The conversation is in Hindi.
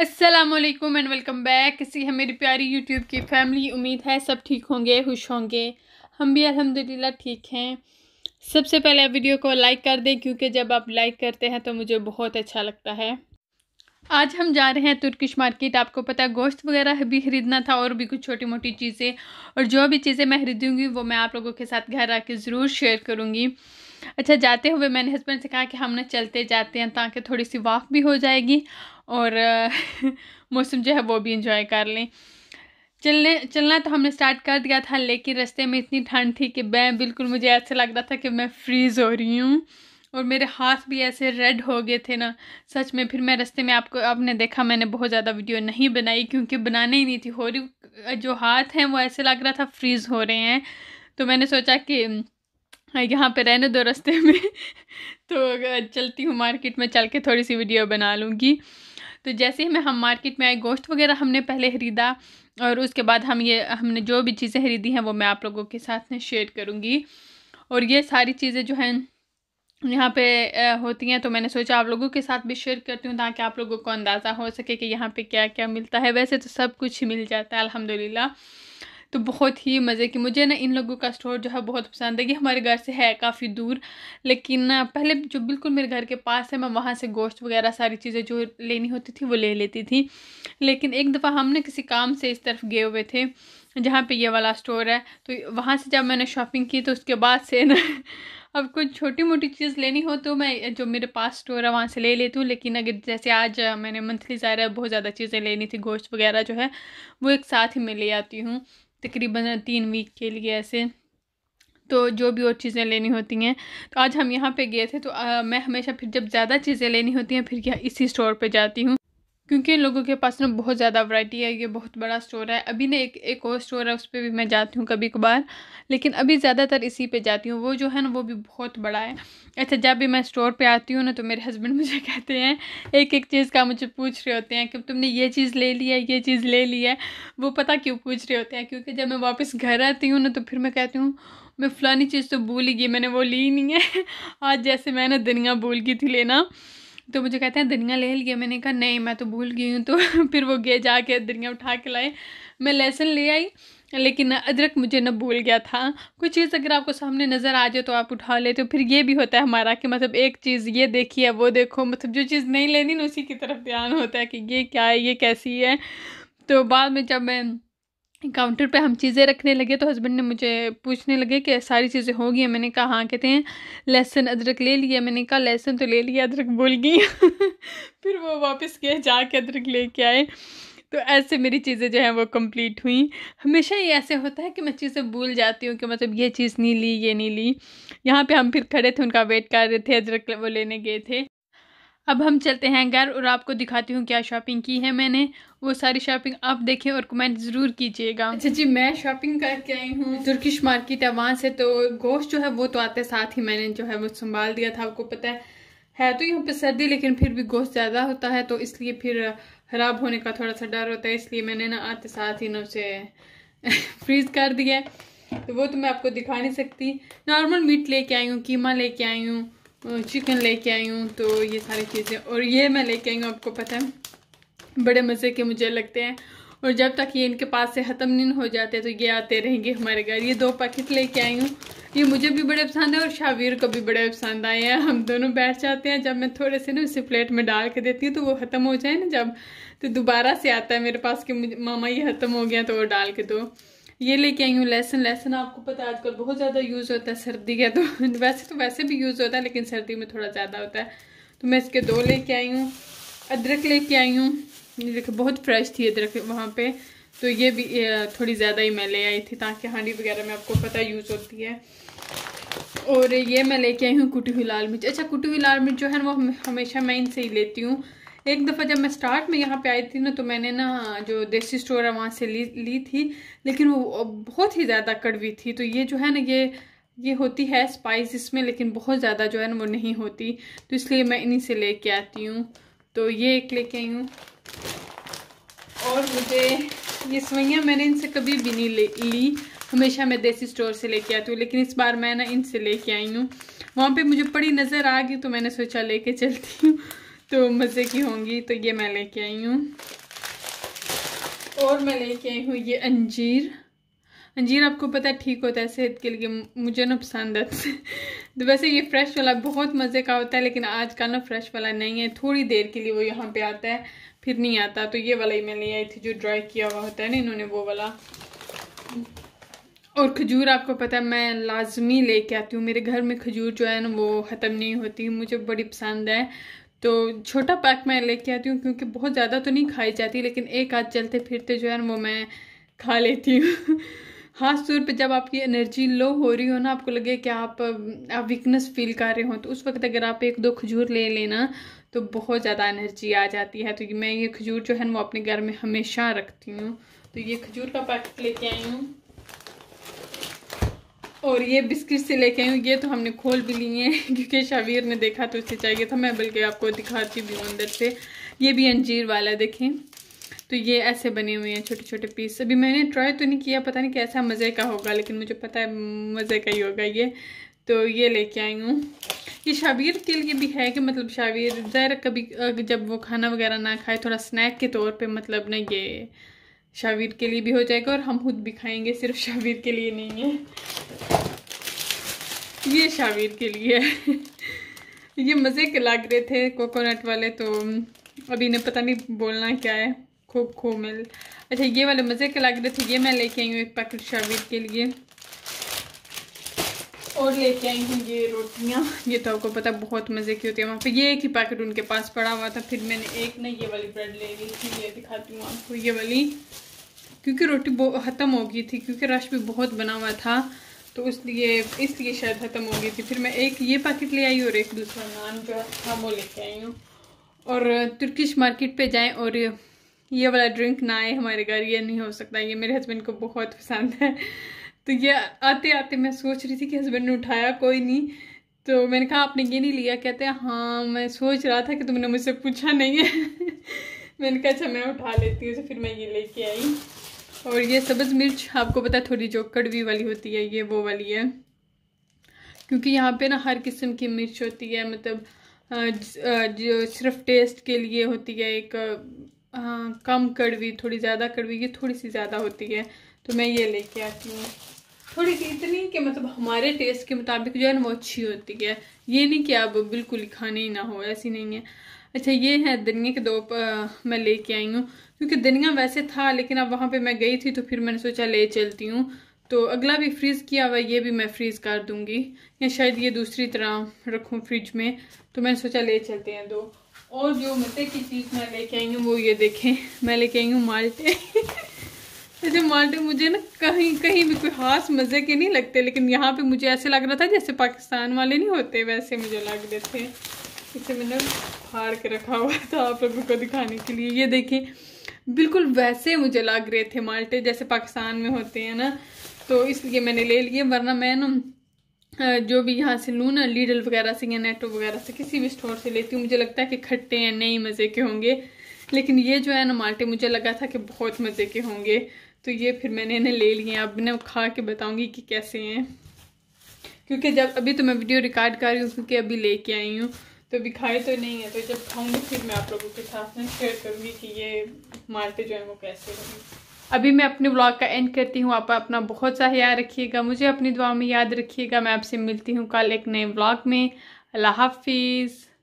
असलम एंड वेलकम बैक किसी है मेरी प्यारी यूट्यूब की फैमिली उम्मीद है सब ठीक होंगे खुश होंगे हम भी अल्हम्दुलिल्लाह ठीक हैं सबसे पहले वीडियो को लाइक कर दें क्योंकि जब आप लाइक करते हैं तो मुझे बहुत अच्छा लगता है आज हम जा रहे हैं तुर्किश मार्केट आपको पता है गोश्त वगैरह भी ख़रीदना था और भी कुछ छोटी मोटी चीज़ें और जो भी चीज़ें मैं खरीदूँगी वो मैं आप लोगों के साथ घर आके ज़रूर शेयर करूँगी अच्छा जाते हुए मैंने हस्बैंड से कहा कि हम ना चलते जाते हैं ताकि थोड़ी सी वाफ भी हो जाएगी और मौसम जो है वो भी इंजॉय कर लें चलने चलना तो हमने स्टार्ट कर दिया था लेकिन रास्ते में इतनी ठंड थी कि मैं बिल्कुल मुझे ऐसा लग रहा था कि मैं फ्रीज़ हो रही हूँ और मेरे हाथ भी ऐसे रेड हो गए थे ना सच में फिर मैं रास्ते में आपको आपने देखा मैंने बहुत ज़्यादा वीडियो नहीं बनाई क्योंकि बनाना ही नहीं थी हो रही जो हाथ हैं वो ऐसे लग रहा था फ्रीज़ हो रहे हैं तो मैंने सोचा कि यहाँ पे रहने दो रास्ते में तो चलती हूँ मार्केट में चल के थोड़ी सी वीडियो बना लूँगी तो जैसे ही मैं हम मार्केट में आई गोश्त वगैरह हमने पहले खरीदा और उसके बाद हम ये हमने जो भी चीज़ें खरीदी हैं वो मैं आप लोगों के साथ में शेयर करूँगी और ये सारी चीज़ें जो हैं यहाँ पे होती हैं तो मैंने सोचा आप लोगों के साथ भी शेयर करती हूँ ताकि आप लोगों को अंदाज़ा हो सके कि यहाँ पे क्या क्या मिलता है वैसे तो सब कुछ मिल जाता है अल्हम्दुलिल्लाह तो बहुत ही मज़े की मुझे ना इन लोगों का स्टोर जो है बहुत पसंद है ये हमारे घर से है काफ़ी दूर लेकिन पहले जो बिल्कुल मेरे घर के पास है मैं वहाँ से गोश्त वगैरह सारी चीज़ें जो लेनी होती थी वो ले लेती थी लेकिन एक दफ़ा हमने किसी काम से इस तरफ गए हुए थे जहाँ पे ये वाला स्टोर है तो वहाँ से जब मैंने शॉपिंग की तो उसके बाद से ना अब कुछ छोटी मोटी चीज़ लेनी हो तो मैं जो मेरे पास स्टोर है वहाँ से ले लेती हूँ लेकिन अगर जैसे आज मैंने मंथली ज़्यादा बहुत ज़्यादा चीज़ें लेनी थी गोश्त वगैरह जो है वो एक साथ ही मैं ले आती हूँ तकरीबन तीन वीक के लिए ऐसे तो जो भी और चीज़ें लेनी होती हैं तो आज हम यहाँ पे गए थे तो आ, मैं हमेशा फिर जब ज़्यादा चीज़ें लेनी होती हैं फिर यहाँ इसी स्टोर पे जाती हूँ क्योंकि इन लोगों के पास ना बहुत ज़्यादा वैरायटी है ये बहुत बड़ा स्टोर है अभी ना एक एक और स्टोर है उस पर भी मैं जाती हूँ कभी कभार लेकिन अभी ज़्यादातर इसी पे जाती हूँ वो जो है ना वो भी बहुत बड़ा है अच्छा जब भी मैं स्टोर पे आती हूँ ना तो मेरे हस्बैंड मुझे कहते हैं एक एक चीज़ का मुझे पूछ रहे होते हैं कि तुमने ये चीज़ ले ली है ये चीज़ ले ली है वो पता क्यों पूछ रहे होते हैं क्योंकि जब मैं वापस घर आती हूँ ना तो फिर मैं कहती हूँ मैं फ़लानी चीज़ तो भूल ही गई मैंने वो ली नहीं है आज जैसे मैंने धनिया भूल गई थी लेना तो मुझे कहते हैं धनिया ले लिया मैंने कहा नहीं मैं तो भूल गई हूँ तो फिर वो गए जाके धनिया उठा के लाए मैं लहसुन ले आई लेकिन अदरक मुझे ना भूल गया था कोई चीज़ अगर आपको सामने नज़र आ जाए तो आप उठा लेते हो फिर ये भी होता है हमारा कि मतलब एक चीज़ ये देखी है वो देखो मतलब जो चीज़ नहीं लेनी ना उसी की तरफ ध्यान होता है कि ये क्या है ये कैसी है तो बाद में जब मैं काउंटर पे हम चीज़ें रखने लगे तो हस्बैंड ने मुझे पूछने लगे कि सारी चीज़ें हो गई हैं मैंने कहा हाँ कहते हैं लहसुन अदरक ले लिया मैंने कहा लहसुन तो ले लिया अदरक भूल गई फिर वो वापस गए जाके अदरक लेके आए तो ऐसे मेरी चीज़ें जो हैं वो कंप्लीट हुई हमेशा ही ऐसे होता है कि मैं चीज़ें भूल जाती हूँ कि मतलब ये चीज़ नहीं ली ये नहीं ली यहाँ पे हम फिर खड़े थे उनका वेट कर रहे थे अदरक वो लेने गए थे अब हम चलते हैं घर और आपको दिखाती हूँ क्या शॉपिंग की है मैंने वो सारी शॉपिंग आप देखें और कमेंट ज़रूर कीजिएगा अच्छा जी मैं शॉपिंग करके आई हूँ तुर्किश मार्केट है वहाँ से तो गोश्त जो है वो तो आते साथ ही मैंने जो है वो संभाल दिया था आपको पता है है तो यहाँ पे सर्दी लेकिन फिर भी गोश्त ज़्यादा होता है तो इसलिए फिर ख़राब होने का थोड़ा सा डर होता है इसलिए मैंने ना आते साथ ही ना उसे फ्रीज कर दिया तो वो तो मैं आपको दिखा नहीं सकती नॉर्मल मीट लेके आई हूँ कीमा लेके आई हूँ चिकन लेके आई हूँ तो ये सारी चीज़ें और ये मैं लेके आई हूँ आपको पता है बड़े मज़े के मुझे लगते हैं और जब तक ये इनके पास से ख़त्म नहीं हो जाते तो ये आते रहेंगे हमारे घर ये दो पैकेट लेके आई हूँ ये मुझे भी बड़े पसंद है और शावीर को भी बड़े पसंद आए हैं हम दोनों बैठ जाते हैं जब मैं थोड़े से ना उसे प्लेट में डाल के देती हूँ तो वो ख़त्म हो जाए ना जब तो दोबारा से आता है मेरे पास कि मामा ये ख़त्म हो गया तो वो डाल के दो ये लेके आई हूँ लहसन लहसन आपको पता है आजकल बहुत ज़्यादा यूज़ होता है सर्दी का तो वैसे तो वैसे भी यूज़ होता है लेकिन सर्दी में थोड़ा ज़्यादा होता है तो मैं इसके दो लेके आई हूँ अदरक लेके आई हूँ ये देखो बहुत फ्रेश थी अदरक वहाँ पे तो ये भी थोड़ी ज़्यादा ही मैं ले आई थी ताकि हांडी वगैरह में आपको पता यूज़ होती है और ये मैं लेके आई हूँ कुटी हुई लाल मिर्च अच्छा कुटी हुई लाल मिर्च जो है वो हमेशा मैं इनसे ही लेती हूँ एक दफ़ा जब मैं स्टार्ट में यहाँ पे आई थी ना तो मैंने ना जो देसी स्टोर है वहाँ से ली ली थी लेकिन वो बहुत ही ज़्यादा कड़वी थी तो ये जो है ना ये ये होती है स्पाइस इसमें लेकिन बहुत ज़्यादा जो है ना वो नहीं होती तो इसलिए मैं इन्हीं से ले कर आती हूँ तो ये एक लेके आई हूँ और मुझे ये सवैयाँ मैंने इनसे कभी भी नहीं ले ली हमेशा मैं देसी स्टोर से लेके आती हूँ लेकिन इस बार मैं ना इनसे लेके आई हूँ वहाँ पे मुझे बड़ी नज़र आ गई तो मैंने सोचा लेके चलती हूँ तो मज़े की होंगी तो ये मैं लेके आई हूँ और मैं लेके आई हूँ ये अंजीर अंजीर आपको पता ठीक होता है सेहत के लिए मुझे ना पसंद है तो वैसे ये फ्रेश वाला बहुत मज़े का होता है लेकिन आज का ना फ्रेश वाला नहीं है थोड़ी देर के लिए वो यहाँ पे आता है फिर नहीं आता तो ये वाला ही मैं ले आई थी जो ड्राई किया हुआ होता है ना इन्होंने वो वाला और खजूर आपको पता है मैं लाजमी लेके आती हूँ मेरे घर में खजूर जो है ना वो ख़त्म नहीं होती मुझे बड़ी पसंद है तो छोटा पैक मैं लेके आती हूँ क्योंकि बहुत ज़्यादा तो नहीं खाई जाती लेकिन एक आध चलते फिरते जो है वो मैं खा लेती हूँ ख़ास तौर पे जब आपकी एनर्जी लो हो रही हो ना आपको लगे कि आप आप वीकनेस फील कर रहे हो तो उस वक्त अगर आप एक दो खजूर ले लेना तो बहुत ज़्यादा एनर्जी आ जाती है तो मैं ये खजूर जो है वो अपने घर में हमेशा रखती हूँ तो ये खजूर का पैकेट लेके आई हूँ और ये बिस्किट से लेके आई हूँ ये तो हमने खोल भी लिए हैं क्योंकि शावीर ने देखा तो उसे चाहिए था मैं बल्कि आपको दिखाती भी हूँ अंदर से ये भी अंजीर वाला देखें तो ये ऐसे बने हुए हैं छोटे छोटे पीस अभी मैंने ट्राई तो नहीं किया पता नहीं कैसा मज़े का होगा लेकिन मुझे पता है मज़े का ही होगा ये तो ये लेके आई हूँ ये शावीर के लिए भी है कि मतलब शावीर ज़ाहिर कभी जब वो खाना वगैरह ना खाए थोड़ा स्नैक के तौर पर मतलब ना ये शावीर के लिए भी हो जाएगा और हम खुद भी खाएंगे सिर्फ शावीर के लिए नहीं है ये शावीर के लिए ये मज़े के लाग रहे थे कोकोनट वाले तो अभी इन्हें पता नहीं बोलना क्या है खूब खो मिल अच्छा ये वाले मज़े के लाग रहे थे ये मैं लेके आई हूँ एक पैकेट शावीर के लिए और लेके आई हूँ ये रोटियाँ ये तो आपको पता बहुत मज़े की होती है वहाँ पे ये एक ही पैकेट उनके पास पड़ा हुआ था फिर मैंने एक ना ये वाली ब्रेड ले ली थी ये दिखाती हूँ आपको ये वाली क्योंकि रोटी ख़त्म हो गई थी क्योंकि रश भी बहुत बना हुआ था तो इसलिए इसलिए शायद ख़त्म हो गई थी फिर मैं एक ये पैकेट ले आई और एक दूसरा नान जो था वो लेके आई हूँ और तुर्किश मार्केट पे जाएं और ये वाला ड्रिंक ना आए हमारे घर ये नहीं हो सकता ये मेरे हस्बैंड को बहुत पसंद है तो ये आते आते मैं सोच रही थी कि हस्बैंड ने उठाया कोई नहीं तो मैंने कहा आपने ये नहीं लिया कहते हैं हाँ मैं सोच रहा था कि तुमने मुझसे पूछा नहीं है मैंने कहा अच्छा मैं उठा लेती हूँ तो फिर मैं ये लेके आई और ये सब्ज़ मिर्च आपको पता है थोड़ी जो कड़वी वाली होती है ये वो वाली है क्योंकि यहाँ पे ना हर किस्म की मिर्च होती है मतलब जो सिर्फ टेस्ट के लिए होती है एक हाँ, कम कड़वी थोड़ी ज़्यादा कड़वी ये थोड़ी सी ज़्यादा होती है तो मैं ये लेके आती हूँ थोड़ी सी इतनी कि मतलब हमारे टेस्ट के मुताबिक जो है ना वो अच्छी होती है ये नहीं कि अब बिल्कुल खाने ही ना हो ऐसी नहीं है अच्छा ये है धनिया के दो आ, मैं लेके आई हूँ क्योंकि धनिया वैसे था लेकिन अब वहाँ पे मैं गई थी तो फिर मैंने सोचा ले चलती हूँ तो अगला भी फ्रीज़ किया हुआ ये भी मैं फ्रीज़ कर दूंगी या शायद ये दूसरी तरह रखूँ फ्रिज में तो मैंने सोचा ले चलते हैं दो और जो मटे की चीज़ मैं लेके आई हूँ वो ये देखें मैं लेके आई हूँ माल्टे अच्छा माल्टे मुझे ना कहीं कहीं भी कोई खास मज़े के नहीं लगते लेकिन यहाँ पे मुझे ऐसे लग रहा था जैसे पाकिस्तान वाले नहीं होते वैसे मुझे लग रहे थे इसे मैंने फाड़ के रखा हुआ था आप लोगों को दिखाने के लिए ये देखिए बिल्कुल वैसे मुझे लग रहे थे माल्टे जैसे पाकिस्तान में होते हैं ना तो इसलिए मैंने ले लिए वरना मैं ना जो भी यहाँ से लूँ ना लीडल वगैरह से या नेटो वगैरह से किसी भी स्टोर से लेती हूँ मुझे लगता है कि खट्टे हैं नए मज़े के होंगे लेकिन ये जो है ना माल्टे मुझे लगा था कि बहुत मज़े के होंगे तो ये फिर मैंने इन्हें ले लिए अब इन्हें खा के बताऊँगी कि कैसे हैं क्योंकि जब अभी तो मैं वीडियो रिकॉर्ड कर रही हूँ क्योंकि अभी लेके आई हूँ तो अभी खाए तो नहीं है तो जब खाऊंगी फिर मैं आप लोगों के साथ में शेयर करूँगी कि ये मार्टे जो है वो कैसे रहेंगे अभी मैं अपने ब्लॉग का एंड करती हूँ आप अपना बहुत सा ख्याल रखिएगा मुझे अपनी दुआ में याद रखिएगा मैं आपसे मिलती हूँ कल एक नए ब्लॉग में अल्लाह हाफिज़